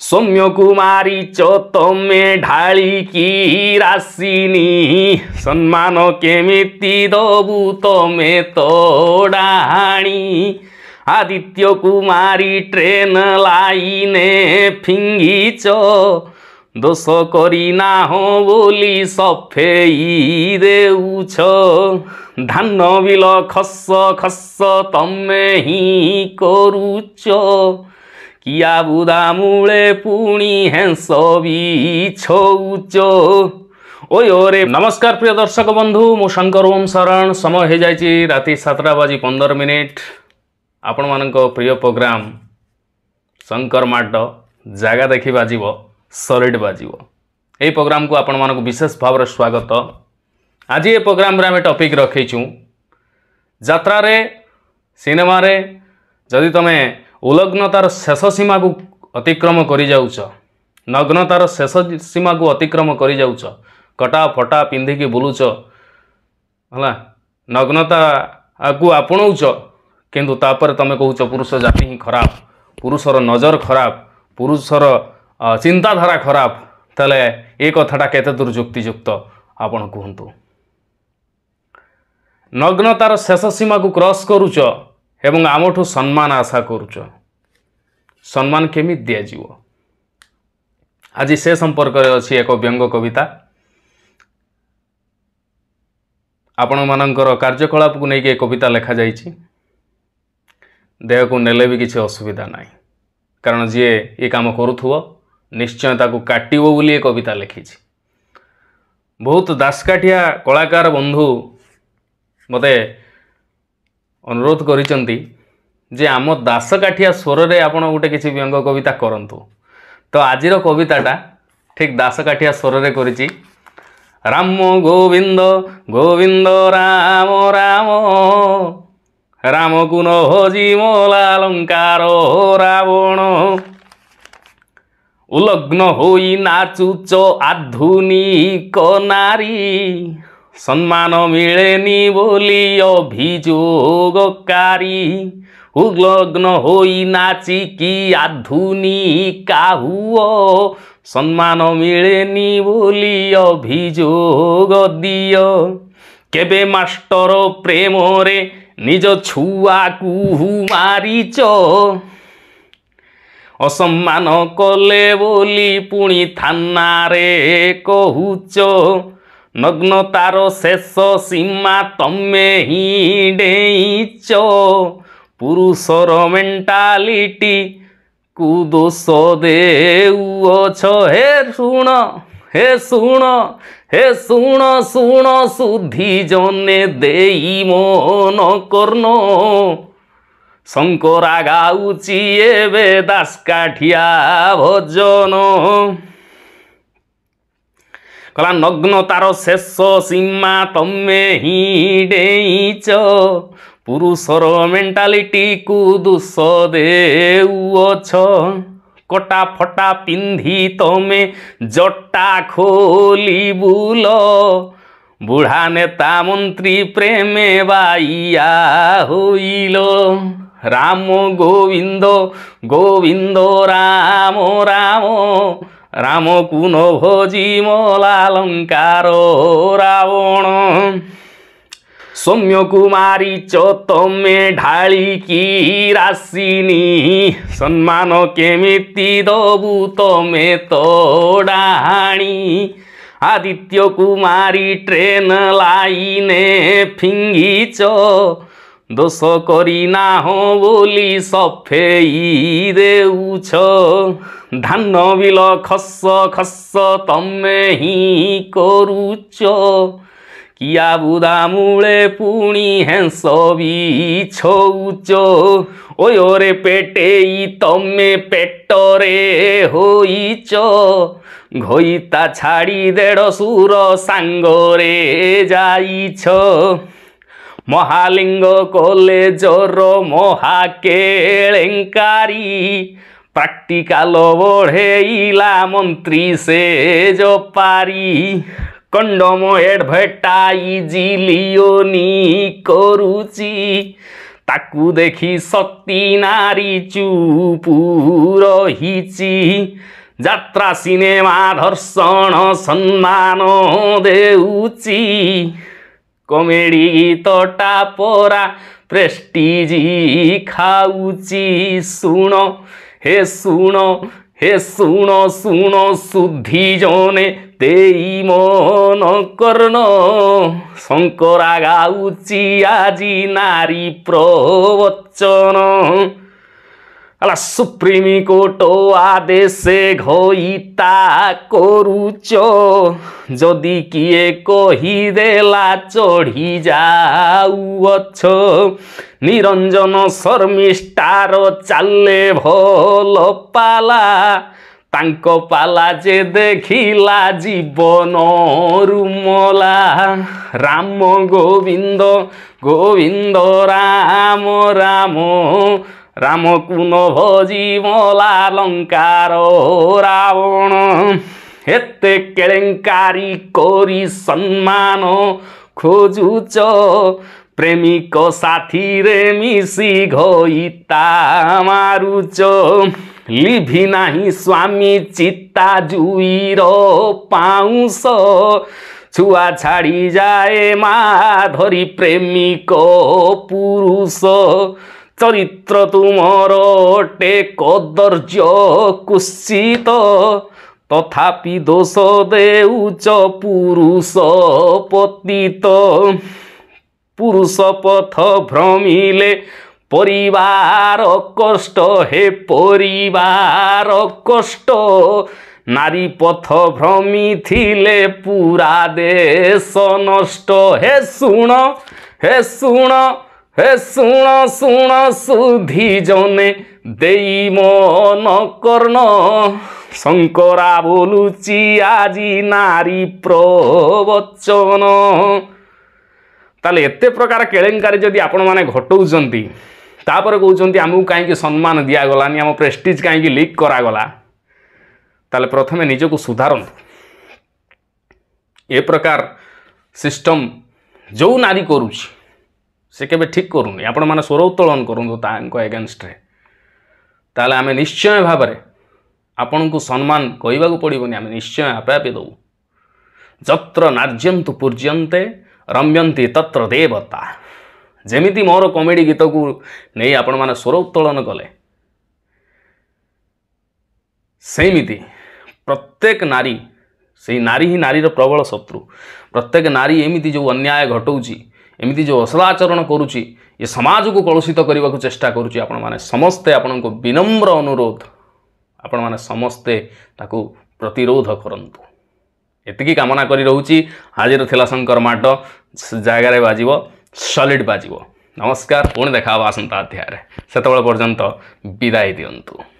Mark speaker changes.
Speaker 1: सौम्य कुमारी चौतमे ढाली की राशिनी सम्मान केमिति दबु तमे तो डाणी आदित्य कुमारी ट्रेन लाईने फिंगीच दोष करिना हो बोली सफेई देउछ धान बिल खस खस तमे ही करुछ किया बुधा मूळे पुणी हें सबी ছৌচো ওই ওরে নমস্কার প্রিয় দর্শক বন্ধু মু শঙ্কর ওম শরণ সময় হয়ে যাইছি রাতে সাতটা বাজি পনেরো মিনিট ଆପଣମାନଙ୍କ ପ୍ରିୟ ପ୍ରୋଗ୍ରାମ୍ ଶଙ୍କର ମାଟ ଜାଗା ଦେଖି ବାଜିବ ସଲିଡ଼ ବାଜିବ ଏହି ପ୍ରୋଗ୍ରାମକୁ ଆପଣମାନଙ୍କୁ ବିଶେଷ ଭାବରେ ସ୍ୱାଗତ ଆଜି ଏ ପ୍ରୋଗ୍ରାମରେ ଆମେ ଟପିକ୍ ରଖିଛୁ ଯାତ୍ରାରେ ସିନେମାରେ ଯଦି ତୁମେ ଉଲଗ୍ନତାର ଶେଷ ସୀମାକୁ ଅତିକ୍ରମ କରିଯାଉଛ ନଗ୍ନତାର ଶେଷ ସୀମାକୁ ଅତିକ୍ରମ କରିଯାଉଛ କଟା ଫଟା ପିନ୍ଧିକି ବୁଲୁଛ ହେଲା ନଗ୍ନତାକୁ ଆପଣଉଛ କିନ୍ତୁ ତାପରେ ତୁମେ କହୁଛ ପୁରୁଷ ଜାତି ହିଁ ଖରାପ ପୁରୁଷର ନଜର ଖରାପ ପୁରୁଷର ଚିନ୍ତାଧାରା ଖରାପ ତାହେଲେ ଏ କଥାଟା କେତେ ଦୂର ଯୁକ୍ତିଯୁକ୍ତ ଆପଣ କୁହନ୍ତୁ ନଗ୍ନତାର ଶେଷ ସୀମାକୁ କ୍ରସ୍ କରୁଛ ଏବଂ ଆମଠୁ ସମ୍ମାନ ଆଶା କରୁଛ ସମ୍ମାନ କେମିତି ଦିଆଯିବ ଆଜି ସେ ସମ୍ପର୍କରେ ଅଛି ଏକ ବ୍ୟଙ୍ଗ କବିତା ଆପଣମାନଙ୍କର କାର୍ଯ୍ୟକଳାପକୁ ନେଇକି ଏ କବିତା ଲେଖାଯାଇଛି ଦେହକୁ ନେଲେ ବି କିଛି ଅସୁବିଧା ନାହିଁ କାରଣ ଯିଏ ଏ କାମ କରୁଥିବ ନିଶ୍ଚୟ ତାକୁ କାଟିବ ବୋଲି ଏ କବିତା ଲେଖିଛି ବହୁତ ଦାସକାଠିଆ କଳାକାର ବନ୍ଧୁ ମୋତେ ଅନୁରୋଧ କରିଛନ୍ତି ଯେ ଆମ ଦାସକାଠିଆ ସ୍ୱରରେ ଆପଣ ଗୋଟେ କିଛି ବ୍ୟଙ୍ଗ କବିତା କରନ୍ତୁ ତ ଆଜିର କବିତାଟା ଠିକ୍ ଦାସକାଠିଆ ସ୍ୱରରେ କରିଛି ରାମ ଗୋବିନ୍ଦ ଗୋବିନ୍ଦ ରାମ ରାମ ରାମକୁ ନ ହଜି ମଲାଲଙ୍କାର ରାବଣ ଉଲଗ୍ନ ହୋଇ ନାଚୁଚ ଆଧୁନିକ ନାରୀ সম্মান মিলেনি বলি অভিযোগকারী উগ্লগ্ন হই নাচি কি আধুনি কাহুও সম্মান মিলেনি বলি অভিযোগ দিও কেবে মাস্টর প্রেমরে নিজ ছুয়াকু মারিচ অসম্মান কলে বলি পুଣି থানারে কহুচ নগ্ন তার শেষ সীমা তমে হি ডেইছ পুরুষর মেন্টালিটি কু দোষ দেউছ হে শুণ হে শুণ হে শুণ শুণ সুধি জনে দেই মন কর্ণ শঙ্করা গাউচি এবে দাসকাঠিয়া ভজন কলা নগ্ন তার শেষ সীমা তমে হিডেইছ পুরুষর মেন্টালিটিকু দুষ দেউছ কটা ফটা পিন্ধি তমে জটা খোলি বুল বুঢ়া নেতা মন্ত্রী প্রেমে বাইয়া হইল রাম গোবিন্দ গোবিন্দ রাম রাম भोजी म लालङकार रावण सौम्य कुमारी चौतमे ढाली की रासिनी सम्मान केमितिबु त तो ताणी आदित्य कुमारी ट्रेन फिङ्गी छ দোষ করি না হো বলি সফেই দেউছ ধান বিল খস খস তমে হি করুছ কিয়া বুদা মূলে পুণি হেঁস বিছৌচ ওয়োরে পেটেই তমে পেটরে হইচ ঘইতা ছাড়ি দেড় সুর সাঙ্গরে যাইছ মহালিঙ্গ কোলে জোর মহাকেলেঙ্কারি প্রাক্টিকাল বড়েইলা মন্ত্রী সে পারি কন্ডম এডভেটাইজিলিওনি করুচি তাকু দেখি সত্যি নারী চুপুর হিচি যাত্রা সিনেমা ধর্ষণ সম্মান দেউচি କମେଡ଼ି ତଟା ପରା ପ୍ରେଷ୍ଟିଜି ଖାଉଛି ଶୁଣ ହେ ଶୁଣ ହେ ଶୁଣ ଶୁଣ ଶୁଦ୍ଧି ଜଣେ ଦେଇ ମନ କର୍ଣ୍ଣ ଶଙ୍କରା ଗାଉଛି ଆଜି ନାରୀ ପ୍ରବଚନ ಅಲ್ಲ ಸುಪ್ರೀಂ ಕೋರ್ಟ ಆದೇಶೆ ଘୋଇତା କରୁଛ ଯଦି କିଏ କହିଦେଲା ଚଢ଼ି ଯାଉଅଛ ନିରଞ୍ଜନ ଶର୍ମିଷ୍ଠାର ଚାଲେ ଭଲ ପାଲା ତାଙ୍କ ପାଲା ଯେ ଦେଖିଲା ଜୀବନ ରୁମଲା ରାମ ଗୋବିନ୍ଦ ଗୋବିନ୍ଦ ରାମ ରାମ ରାମ କୁନ ଭୋଜି ମଲା ଲଙ୍କାର ରାବଣ ଏତେ କେଳେଙ୍କାରୀ କରି ସମ୍ମାନ ଖୋଜୁଛ ପ୍ରେମିକ ସାଥିରେ ମିଶି ଘଇତା ମାରୁଛ ଲିଭି ନାହିଁ ସ୍ୱାମୀ ଚିତା ଜୁଇର ପାଉଁଶ ଛୁଆ ଛାଡ଼ି ଯାଏ ମା ଧରି ପ୍ରେମିକ ପୁରୁଷ চরিত্র তুমর টে কদর্য কুশ্চিত তথাপি দোষ দেউচ পুরুষ পতিত পুরুষ পথ ভ্রমিলে পরিবার কষ্ট হে পরিবার কষ্ট নারী পথ ভ্রমিলে পুরা দেশ নষ্ট হে শুণ হে শুণ ହେ ଶୁଣ ଶୁଣ ସୁଧି ଜନେ ଦେଇ ମନ କର୍ଣ୍ଣ ଶଙ୍କରା ବୋଲୁଛି ଆଜି ନାରୀ ପ୍ରବଚନ ତାହେଲେ ଏତେ ପ୍ରକାର କେଳେଙ୍କାରୀ ଯଦି ଆପଣମାନେ ଘଟଉଛନ୍ତି ତାପରେ କହୁଛନ୍ତି ଆମକୁ କାହିଁକି ସମ୍ମାନ ଦିଆଗଲାନି ଆମ ପ୍ରେଷ୍ଟିଜ୍ କାହିଁକି ଲିକ୍ କରାଗଲା ତାହେଲେ ପ୍ରଥମେ ନିଜକୁ ସୁଧାରନ୍ତୁ ଏ ପ୍ରକାର ସିଷ୍ଟମ୍ ଯେଉଁ ନାରୀ କରୁଛି ସେ କେବେ ଠିକ୍ କରୁନି ଆପଣମାନେ ସ୍ୱର ଉତ୍ତୋଳନ କରନ୍ତୁ ତାଙ୍କ ଏଗେନଷ୍ଟରେ ତାହେଲେ ଆମେ ନିଶ୍ଚୟ ଭାବରେ ଆପଣଙ୍କୁ ସମ୍ମାନ କହିବାକୁ ପଡ଼ିବନି ଆମେ ନିଶ୍ଚୟ ଆପେ ଆପେ ଦେଉ ଯତ୍ର ନାର୍ଯ୍ୟନ୍ତୁ ପୂର୍ଯ୍ୟନ୍ତେ ରମ୍ୟନ୍ତି ତତ୍ର ଦେବତା ଯେମିତି ମୋର କମେଡ଼ି ଗୀତକୁ ନେଇ ଆପଣମାନେ ସ୍ୱର ଉତ୍ତୋଳନ କଲେ ସେମିତି ପ୍ରତ୍ୟେକ ନାରୀ ସେଇ ନାରୀ ହିଁ ନାରୀର ପ୍ରବଳ ଶତ୍ରୁ ପ୍ରତ୍ୟେକ ନାରୀ ଏମିତି ଯେଉଁ ଅନ୍ୟାୟ ଘଟଉଛି ଏମିତି ଯେଉଁ ଅସଲା ଆଚରଣ କରୁଛି ଏ ସମାଜକୁ କଳୁଷିତ କରିବାକୁ ଚେଷ୍ଟା କରୁଛି ଆପଣମାନେ ସମସ୍ତେ ଆପଣଙ୍କୁ ବିନମ୍ର ଅନୁରୋଧ ଆପଣମାନେ ସମସ୍ତେ ତାକୁ ପ୍ରତିରୋଧ କରନ୍ତୁ ଏତିକି କାମନା କରି ରହୁଛି ଆଜିର ଥିଲା ଶଙ୍କର ମାଟ ଜାଗାରେ ବାଜିବ ସଲିଡ୍ ବାଜିବ ନମସ୍କାର ପୁଣି ଦେଖା ହେବ ଆସନ୍ତା ଅଧ୍ୟାୟରେ ସେତେବେଳେ ପର୍ଯ୍ୟନ୍ତ ବିଦାୟ ଦିଅନ୍ତୁ